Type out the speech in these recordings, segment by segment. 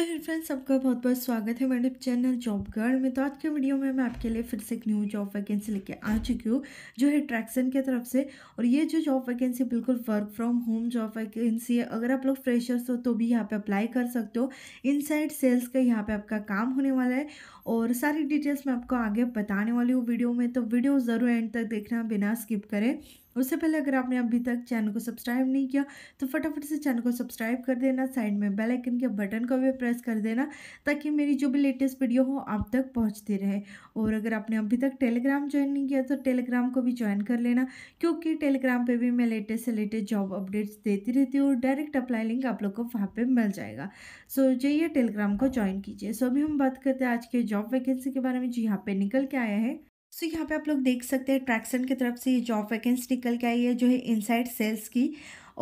hello friends आपका बहुत बहुत स्वागत है मेरे चैनल जॉब गर्ल में तो आज के वीडियो में मैं आपके लिए फिर से एक न्यू जॉब वैकेंसी लेके आ चुकी हूँ जो है ट्रैक्सन की तरफ से और ये जो जॉब वैकेंसी बिल्कुल work from home job vacancy है अगर आप लोग फ्रेशर्स हो तो भी यहाँ पे अप्लाई कर सकते हो इनसाइड सेल्स का यहाँ पर आपका काम होने वाला है और सारी डिटेल्स मैं आपको आगे बताने वाली हूँ वीडियो में तो वीडियो ज़रूर एंड तक देखना बिना स्किप करें उससे पहले अगर आपने अभी तक चैनल को सब्सक्राइब नहीं किया तो फटाफट से चैनल को सब्सक्राइब कर देना साइड में बेल आइकन के बटन को भी प्रेस कर देना ताकि मेरी जो भी लेटेस्ट वीडियो हो आप तक पहुँचती रहे और अगर आपने अभी तक टेलीग्राम ज्वाइन नहीं किया तो टेलीग्राम को भी ज्वाइन कर लेना क्योंकि टेलीग्राम पर भी मैं लेटेस्ट से लेटेस्ट जॉब अपडेट्स देती रहती हूँ और डायरेक्ट अप्लाई लिंक आप लोग को वहाँ पर मिल जाएगा सो जाइए टेलीग्राम को ज्वाइन कीजिए सो अभी हम बात करते हैं आज के जॉब वैकेंसी के बारे में जी यहाँ पे निकल के आया है सो so, यहाँ पे आप लोग देख सकते हैं ट्रैक्सन की तरफ से ये जॉब वैकेंसी निकल के आई है जो है इनसाइड सेल्स की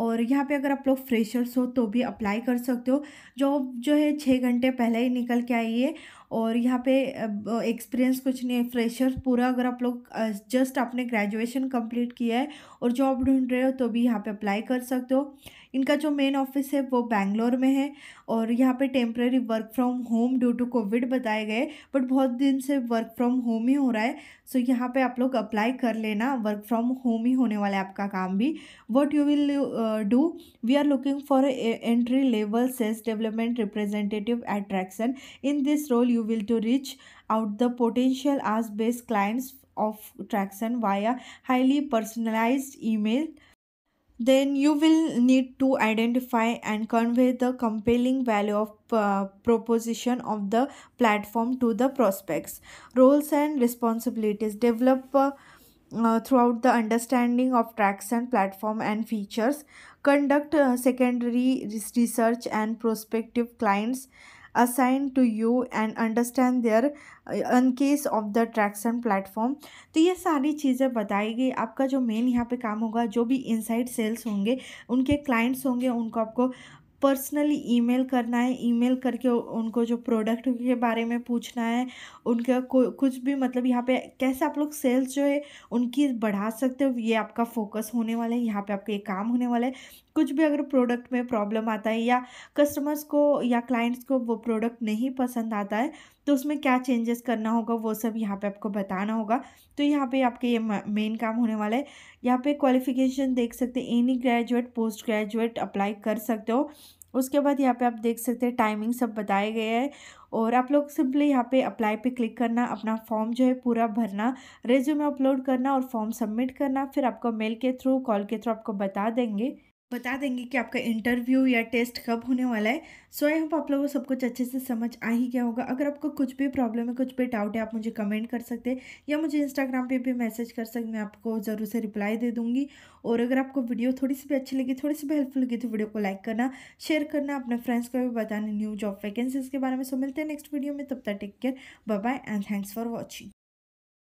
और यहाँ पे अगर आप लोग फ्रेशर्स हो तो भी अप्लाई कर सकते हो जॉब जो है छः घंटे पहले ही निकल के आई है और यहाँ पे एक्सपीरियंस कुछ नहीं है फ्रेशर पूरा अगर आप लोग जस्ट आपने ग्रेजुएशन कंप्लीट किया है और जॉब ढूंढ रहे हो तो भी यहाँ पे अप्लाई कर सकते हो इनका जो मेन ऑफिस है वो बैंगलोर में है और यहाँ पे temporary work from home due to covid बताए गए बट बहुत दिन से वर्क फ्रॉम होम ही हो रहा है सो so, यहाँ पे आप लोग अप्लाई कर लेना वर्क फ्रॉम होम ही होने वाला है आपका काम भी what you will do we are looking for entry level sales development representative attraction in this role you will to reach out the potential as best clients of traction via highly personalized email then you will need to identify and convey the compelling value of uh, proposition of the platform to the prospects roles and responsibilities develop uh, uh, throughout the understanding of traction platform and features conduct uh, secondary research and prospective clients assign to you and understand their in case of the traction platform तो ये सारी चीज़ें बताई गई आपका जो main यहाँ पे काम होगा जो भी इनसाइड सेल्स होंगे उनके क्लाइंट्स होंगे उनको आपको पर्सनली ईमेल करना है ईमेल करके उनको जो प्रोडक्ट के बारे में पूछना है उनका को कुछ भी मतलब यहाँ पे कैसे आप लोग सेल्स जो है उनकी बढ़ा सकते हो ये आपका फोकस होने वाला है यहाँ पे आपका ये काम होने वाला है कुछ भी अगर प्रोडक्ट में प्रॉब्लम आता है या कस्टमर्स को या क्लाइंट्स को वो प्रोडक्ट नहीं पसंद आता है तो उसमें क्या चेंजेस करना होगा वो सब यहाँ पे आपको बताना होगा तो यहाँ पे आपके ये मेन काम होने वाला है यहाँ पे क्वालिफिकेशन देख सकते हैं any graduate post graduate apply कर सकते हो उसके बाद यहाँ पे आप देख सकते हैं टाइमिंग सब बताए गए हैं और आप लोग सिंपली यहाँ पे अप्लाई पे क्लिक करना अपना फॉर्म जो है पूरा भरना रेज्यूमे अपलोड करना और फॉर्म सबमिट करना फिर आपको मेल के थ्रू कॉल के थ्रू आपको बता देंगे बता देंगे कि आपका इंटरव्यू या टेस्ट कब होने वाला है सो आई होप आप लोगों को सब कुछ अच्छे से समझ आ ही गया होगा अगर आपको कुछ भी प्रॉब्लम है कुछ भी डाउट है आप मुझे कमेंट कर सकते हैं या मुझे इंस्टाग्राम पे भी मैसेज कर सकते मैं आपको ज़रूर से रिप्लाई दे दूँगी और अगर आपको वीडियो थोड़ी सी भी अच्छी लगी थोड़ी सी भी हेल्पफुल लगी तो वीडियो को लाइक करना शेयर करना अपने फ्रेंड्स को भी बताना न्यू जॉब वैकेंसीज के बारे में सो मिलते हैं नेक्स्ट वीडियो में तब तक take care bye bye and thanks for watching